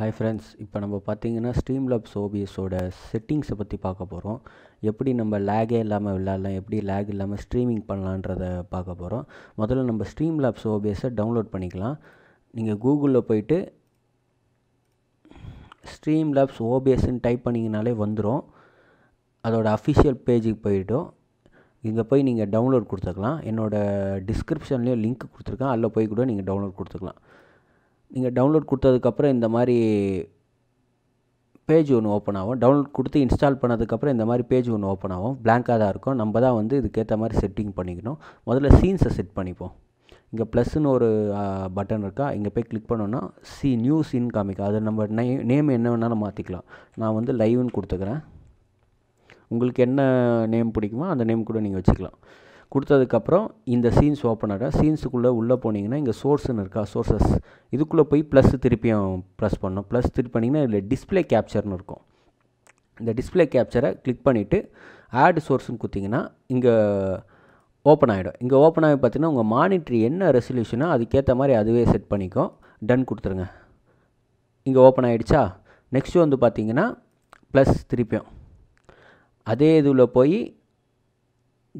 hi friends இப்போ நம்ம பார்த்தீங்கன்னா ஸ்ட்ரீம் லப்ஸ் ஓபிஎஸோட செட்டிங்ஸை பற்றி பார்க்க போகிறோம் எப்படி நம்ம லேகே இல்லாமல் விளாட்லாம் எப்படி லேக் இல்லாமல் ஸ்ட்ரீமிங் பண்ணலான்றதை பார்க்க போகிறோம் முதல்ல நம்ம ஸ்ட்ரீம் லப்ஸ் ஓபிஎஸை டவுன்லோட் பண்ணிக்கலாம் நீங்கள் கூகுளில் போயிட்டு ஸ்ட்ரீம் லப்ஸ் ஓபிஎஸ்ன்னு டைப் பண்ணிங்கனாலே வந்துடும் அதோடய அஃபிஷியல் பேஜுக்கு போயிட்டோம் இங்கே போய் நீங்கள் டவுன்லோட் கொடுத்துக்கலாம் என்னோடய டிஸ்கிரிப்ஷன்லேயும் லிங்க் கொடுத்துருக்கேன் அதில் போய் கூட நீங்கள் டவுன்லோட் கொடுத்துக்கலாம் நீங்கள் டவுன்லோட் கொடுத்ததுக்கப்புறம் இந்த மாதிரி பேஜ் ஒன்று ஓப்பன் ஆகும் டவுன்லோட் கொடுத்து இன்ஸ்டால் பண்ணதுக்கப்புறம் இந்த மாதிரி பேஜ் ஒன்று ஓப்பன் ஆகும் பிளாங்காக தான் இருக்கும் நம்ம தான் வந்து இதுக்கேற்ற மாதிரி செட்டிங் பண்ணிக்கணும் முதல்ல சீன்ஸை செட் பண்ணிப்போம் இங்கே ப்ளஸ்ன்னு ஒரு பட்டன் இருக்கா இங்கே போய் கிளிக் பண்ணோன்னா சி நியூ சீன் காமிக்கும் அது நம்ம நே நேம் என்ன வேணாலும் மாற்றிக்கலாம் நான் வந்து லைவ்னு கொடுத்துக்கிறேன் உங்களுக்கு என்ன நேம் பிடிக்குமோ அந்த நேம் கூட நீங்கள் வச்சுக்கலாம் கொடுத்ததுக்கப்புறம் இந்த சீன்ஸ் ஓப்பன் ஆகிடும் சீன்ஸுக்குள்ளே உள்ளே போனீங்கன்னா இங்கே சோர்ஸ்னு இருக்கா சோர்ஸஸ் இதுக்குள்ளே போய் ப்ளஸ் திருப்பியும் ப்ரெஸ் பண்ணணும் ப்ளஸ் திருப்பி பண்ணிங்கன்னா இதில் டிஸ்பிளே கேப்ச்சர்னு இருக்கும் இந்த டிஸ்பிளே கேப்ச்சரை கிளிக் பண்ணிவிட்டு ஆட் சோர்ஸ்னு கொடுத்திங்கன்னா இங்கே ஓப்பன் ஆகிடும் இங்கே ஓப்பன் ஆகி பார்த்தீங்கன்னா உங்கள் மானிட்ரி என்ன ரெசல்யூஷனோ அதுக்கேற்ற மாதிரி அதுவே செட் பண்ணிக்கும் டன் கொடுத்துருங்க இங்கே ஓப்பன் ஆகிடுச்சா நெக்ஸ்ட்டு வந்து பார்த்தீங்கன்னா ப்ளஸ் திருப்பியும் அதே இதில் போய்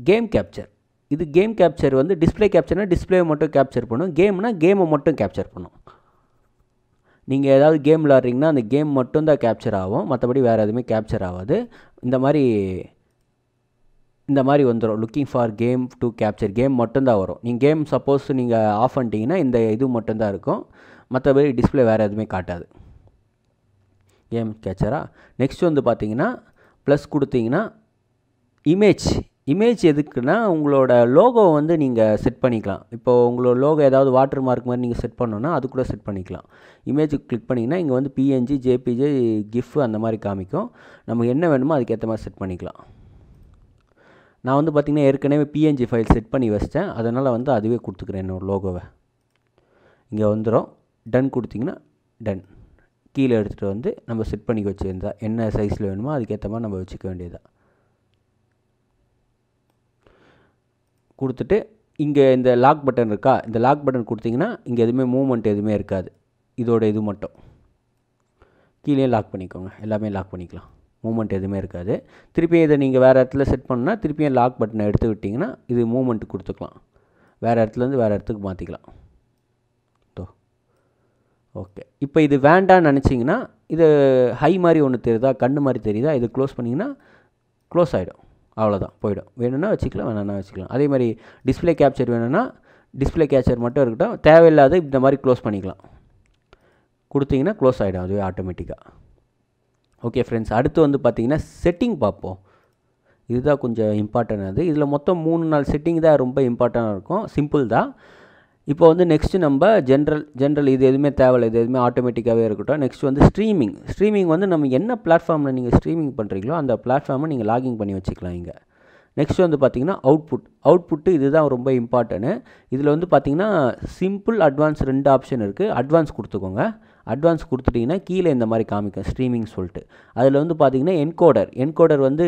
கேம் கேப்சர் இது கேம் கேப்சர் வந்து டிஸ்பிளே கேப்சர்னால் டிஸ்பிளே மட்டும் கேப்சர் பண்ணும் கேம்னால் கேமை மட்டும் கேப்சர் பண்ணும் நீங்கள் ஏதாவது கேம் விளாட்றீங்கன்னா அந்த கேம் மட்டும் தான் கேப்சர் ஆகும் மற்றபடி வேறு எதுவுமே கேப்சர் ஆகாது இந்த மாதிரி இந்த மாதிரி வந்துடும் looking for game to capture game மட்டும்தான் வரும் நீங்கள் கேம் சப்போஸ் நீங்கள் ஆஃப் பண்ணிட்டீங்கன்னா இந்த இது மட்டும்தான் இருக்கும் மற்றபடி டிஸ்பிளே வேறு எதுவுமே காட்டாது கேம் கேப்சரா நெக்ஸ்ட் வந்து பார்த்தீங்கன்னா ப்ளஸ் கொடுத்தீங்கன்னா இமேஜ் இமேஜ் எதுக்குன்னா உங்களோட லோகோவை வந்து நீங்கள் செட் பண்ணிக்கலாம் இப்போது உங்களோட லோகோ ஏதாவது வாட்டர் மார்க் மாதிரி நீங்கள் செட் பண்ணோன்னா அது கூட செட் பண்ணிக்கலாம் இமேஜ் கிளிக் பண்ணிங்கன்னா இங்கே வந்து பிஎன்ஜி ஜேபிஜே கிஃப் அந்த மாதிரி காமிக்கும் நமக்கு என்ன வேணுமோ அதுக்கேற்ற மாதிரி செட் பண்ணிக்கலாம் நான் வந்து பார்த்திங்கன்னா ஏற்கனவே பிஎன்ஜி ஃபைல் செட் பண்ணி வச்சிட்டேன் அதனால் வந்து அதுவே கொடுத்துக்கிறேன் என்னோட லோகோவை இங்கே வந்துடும் டன் கொடுத்திங்கன்னா டன் கீழே எடுத்துகிட்டு வந்து நம்ம செட் பண்ணி வச்சுருந்தா என்ன சைஸில் வேணுமோ அதுக்கேற்ற மாதிரி நம்ம வச்சுக்க வேண்டியதுதான் கொடுத்துட்டு இங்கே இந்த லாக் பட்டன் இருக்கா இந்த லாக் பட்டன் கொடுத்திங்கன்னா இங்கே எதுவுமே மூமெண்ட் எதுவுமே இருக்காது இதோட இது மட்டும் கீழே லாக் பண்ணிக்கோங்க எல்லாமே லாக் பண்ணிக்கலாம் மூமெண்ட் எதுவுமே இருக்காது திருப்பியும் இதை நீங்கள் வேறு இடத்துல செட் பண்ணால் திருப்பியும் லாக் பட்டனை எடுத்து விட்டிங்கன்னா இது மூமெண்ட்டு கொடுத்துக்கலாம் வேறு இடத்துலேருந்து வேறு இடத்துக்கு மாற்றிக்கலாம் ஓகே இப்போ இது வேண்டான்னு நினச்சிங்கன்னா இது ஹை மாதிரி ஒன்று தெரியுதா கண்ணு மாதிரி தெரியுதா இது க்ளோஸ் பண்ணிங்கன்னா க்ளோஸ் ஆகிடும் அவ்வளோதான் போயிடும் வேணும்னா வச்சுக்கலாம் வேணும்னா வச்சுக்கலாம் அதே மாதிரி டிஸ்பிளே கேப்ச்சர் வேணும்னா டிஸ்பிளே கேப்ச்சர் மட்டும் இருக்கட்டும் தேவையில்லாத இந்த மாதிரி க்ளோஸ் பண்ணிக்கலாம் கொடுத்தீங்கன்னா க்ளோஸ் ஆகிடும் அதுவே ஆட்டோமேட்டிக்காக ஓகே ஃப்ரெண்ட்ஸ் அடுத்து வந்து பார்த்திங்கன்னா செட்டிங் பார்ப்போம் இதுதான் கொஞ்சம் இம்பார்ட்டன் அது இதில் மொத்தம் மூணு நாள் செட்டிங் தான் ரொம்ப இம்பார்ட்டண்டாக இருக்கும் சிம்பிள் தான் இப்போ வந்து நெக்ஸ்ட்டு நம்ம ஜென்ரல் ஜென்ரல் இது எதுவுமே தேவையில்லை இது எதுவுமே ஆட்டோமேட்டிக்காகவே இருக்கட்டும் நெக்ஸ்ட் வந்து ஸ்ட்ரீமிங் ஸ்ட்ரீமிங் வந்து நம்ம என்ன பிளாட்ஃபார்மில் நீங்கள் ஸ்ட்ரீமிங் பண்ணுறீங்களோ அந்த பிளாட்ஃபார்மை நீங்கள் லாகிங் பண்ணி வச்சுக்கலாம் இங்கே நெக்ஸ்ட் வந்து பார்த்திங்கன்னா அவுட்புட் அவுட்புட்டு இதுதான் ரொம்ப இம்பார்ட்டன்ட்டு இதில் வந்து பார்த்திங்கன்னா சிம்பிள் அட்வான்ஸ் ரெண்டு ஆப்ஷன் இருக்குது அட்வான்ஸ் கொடுத்துக்கோங்க அட்வான்ஸ் கொடுத்துட்டிங்கன்னா கீழே இந்த மாதிரி காமிக்கும் ஸ்ட்ரீமிங் சொல்லிட்டு அதில் வந்து பார்த்திங்கன்னா என்கோடர் என்கோடர் வந்து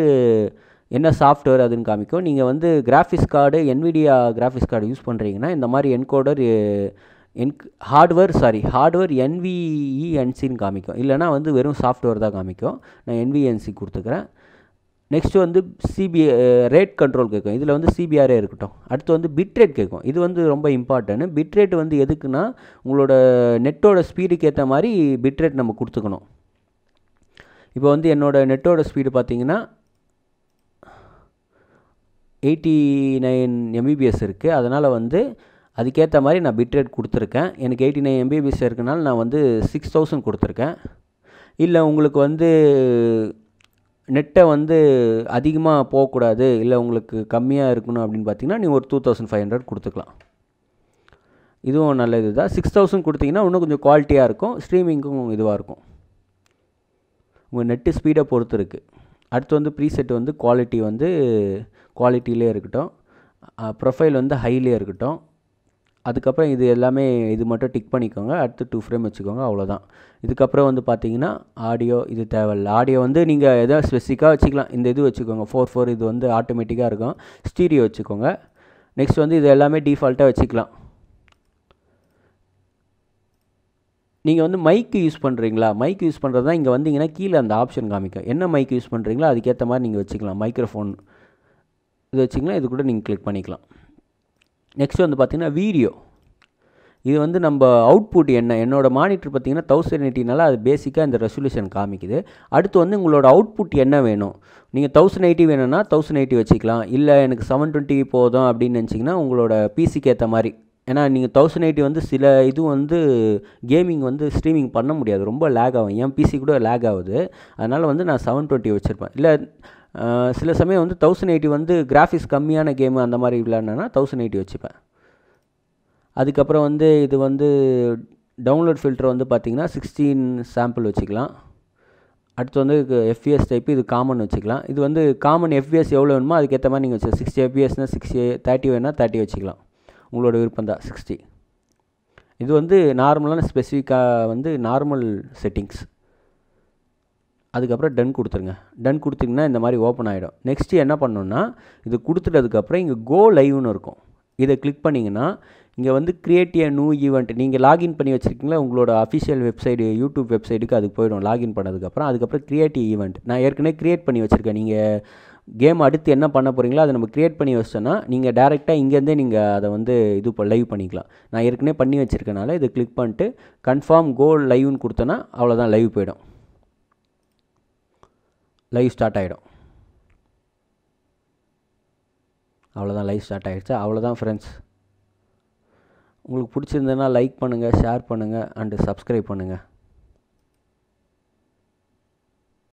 என்ன சாஃப்ட்வேர் அதுன்னு காமிக்கும் நீங்கள் வந்து graphics card Nvidia graphics card use பண்ணுறீங்கன்னா இந்த மாதிரி என்கோடர் என் ஹார்ட்வேர் சாரி ஹார்ட்வேர் என்விஇஎன்சின்னு காமிக்கும் இல்லைனா வந்து வெறும் சாஃப்ட்வேர் தான் காமிக்கும் நான் என்விஎன்சி e கொடுத்துக்கிறேன் நெக்ஸ்ட் வந்து சிபி ரேட் கண்ட்ரோல் கேட்கும் இதில் வந்து சிபிஆரே இருக்கட்டும் அடுத்து வந்து பிட்ரேட் கேட்கும் இது வந்து ரொம்ப இம்பார்ட்டன்ட் பிட்ரேட் வந்து எதுக்குன்னா உங்களோட நெட்டோட ஸ்பீடுக்கு ஏற்ற மாதிரி பிட்ரேட் நம்ம கொடுத்துக்கணும் இப்போ வந்து என்னோடய நெட்டோட ஸ்பீடு பார்த்திங்கன்னா எயிட்டி நைன் எம்பிபிஎஸ் இருக்குது அதனால் வந்து அதுக்கேற்ற மாதிரி நான் பிட் ரேட் கொடுத்துருக்கேன் எனக்கு எயிட்டி நைன் எம்பிபிஎஸ் இருக்கனால நான் வந்து சிக்ஸ் தௌசண்ட் கொடுத்துருக்கேன் இல்லை உங்களுக்கு வந்து நெட்டை வந்து அதிகமாக போகக்கூடாது இல்லை உங்களுக்கு கம்மியாக இருக்கணும் அப்படின்னு பார்த்தீங்கன்னா நீங்கள் ஒரு டூ தௌசண்ட் ஃபைவ் ஹண்ட்ரட் கொடுத்துக்கலாம் இதுவும் நல்ல இதுதான் தான் சிக்ஸ் தௌசண்ட் கொடுத்தீங்கன்னா இன்னும் கொஞ்சம் குவாலிட்டியாக இருக்கும் ஸ்ட்ரீமிங்க்கும் இதுவாக இருக்கும் உங்கள் நெட்டு ஸ்பீடை பொறுத்து இருக்குது அடுத்து வந்து ப்ரீசெட் வந்து குவாலிட்டி வந்து குவாலிட்டியிலே இருக்கட்டும் ப்ரொஃபைல் வந்து ஹைலே இருக்கட்டும் அதுக்கப்புறம் இது எல்லாமே இது மட்டும் டிக் பண்ணிக்கோங்க அடுத்து டூ ஃப்ரேம் வச்சுக்கோங்க அவ்வளோதான் இதுக்கப்புறம் வந்து பார்த்தீங்கன்னா ஆடியோ இது தேவையில்ல ஆடியோ வந்து நீங்கள் எதோ ஸ்பெசிஃபிக்காக வச்சுக்கலாம் இந்த இது வச்சுக்கோங்க ஃபோர் ஃபோர் இது வந்து ஆட்டோமேட்டிக்காக இருக்கும் ஸ்டீரியோ வச்சுக்கோங்க நெக்ஸ்ட் வந்து இது எல்லாமே டிஃபால்ட்டாக வச்சுக்கலாம் நீங்கள் வந்து மைக்கு யூஸ் பண்ணுறீங்களா மைக் யூஸ் பண்ணுறது தான் இங்கே வந்தீங்கன்னா கீழே அந்த ஆப்ஷன் காமிக்கும் என்ன மைக் யூஸ் பண்ணுறீங்களோ அதுக்கேற்ற மாதிரி நீங்கள் வச்சுக்கலாம் மைக்ரோஃபோன் இது வச்சிங்களா இது கூட நீங்கள் கிளிக் பண்ணிக்கலாம் நெக்ஸ்ட் வந்து பார்த்திங்கன்னா வீடியோ இது வந்து நம்ம அவுட்புட் என்ன என்னோடய மானிட்டர் பார்த்திங்கன்னா தௌசண்ட் எயிட்டினால அது பேசிக்காக இந்த ரெசல்யூஷன் காமிக்குது அடுத்து வந்து உங்களோட அவுட்புட் என்ன வேணும் நீங்கள் தௌசண்ட் எயிட்டி வேணும்னா தௌசண்ட் எயிட்டி வச்சுக்கலாம் இல்லை எனக்கு செவன் டுவெண்ட்டி போதும் அப்படின்னு நினச்சிங்கன்னா உங்களோட பிசிக்கு ஏற்ற மாதிரி ஏன்னா நீங்கள் தௌசண்ட் எயிட்டி வந்து சில இது வந்து கேமிங் வந்து ஸ்ட்ரீமிங் பண்ண முடியாது ரொம்ப லேக் ஆகும் என் பிசி கூட லேக் ஆகுது அதனால் வந்து நான் செவன் டுவெண்ட்டி வச்சுருப்பேன் இல்லை சில சமயம் வந்து தௌசண்ட் எயிட்டி வந்து கிராஃபிக்ஸ் கம்மியான கேமு அந்த மாதிரி விளையாடுனா தௌசண்ட் எயிட்டி வச்சுப்பேன் அதுக்கப்புறம் வந்து இது வந்து டவுன்லோட் ஃபில்டர் வந்து பார்த்திங்கன்னா சிக்ஸ்டீன் சாம்பிள் வச்சுக்கலாம் அடுத்து வந்து எஃபிஎஸ் டைப் இது காமன் வச்சுக்கலாம் இது வந்து காமன் எஃபிஎஸ் எவ்வளோ வேணுமோ அதுக்கேற்ற மாதிரி நீங்கள் வச்சு சிக்ஸ்டி எஃபிஎஸ்னால் சிக்ஸ்டி தேர்ட்டி வேணால் தேர்ட்டி வச்சுக்கலாம் உங்களோட விருப்பம் தான் சிக்ஸ்டி இது வந்து நார்மலான ஸ்பெசிஃபிக்காக வந்து நார்மல் செட்டிங்ஸ் அதுக்கப்புறம் டன் கொடுத்துருங்க டன் கொடுத்திங்கன்னா இந்த மாதிரி ஓப்பன் ஆகிடும் நெக்ஸ்ட்டு என்ன பண்ணணுன்னா இது கொடுத்துட்டதுக்கப்புறம் இங்கே கோ லைவ்னு இருக்கும் இதை கிளிக் பண்ணிங்கன்னா இங்கே வந்து கிரியேட் நியூ ஈவெண்ட் நீங்கள் லாகின் பண்ணி வச்சுருக்கீங்களா உங்களோட அஃபிஷியல் வெப்சைடு யூடியூப் வெப்சைட்டுக்கு அதுக்கு போயிடும் லாகின் பண்ணதுக்கப்புறம் அதுக்கப்புறம் க்ரியேட்டிவ் ஈவெண்ட் நான் ஏற்கனவே க்ரியேட் பண்ணி வச்சுருக்கேன் நீங்கள் கேம் அடுத்து என்ன பண்ண போகிறீங்களோ அதை நம்ம க்ரியேட் பண்ணி வச்சோன்னா நீங்கள் டேரெக்டாக இங்கேருந்தே நீங்கள் அதை வந்து இது இப்போ லைவ் பண்ணிக்கலாம் நான் ஏற்கனவே பண்ணி வச்சுருக்கனால இது கிளிக் பண்ணிட்டு கன்ஃபார்ம் கோல் லைவ்னு கொடுத்தோன்னா அவ்வளோதான் லைவ் போயிடும் லைவ் ஸ்டார்ட் ஆகிடும் அவ்வளோதான் லைவ் ஸ்டார்ட் ஆகிடுச்சு அவ்வளோதான் ஃப்ரெண்ட்ஸ் உங்களுக்கு பிடிச்சிருந்ததுன்னா லைக் பண்ணுங்கள் ஷேர் பண்ணுங்கள் அண்டு சப்ஸ்கிரைப் பண்ணுங்கள்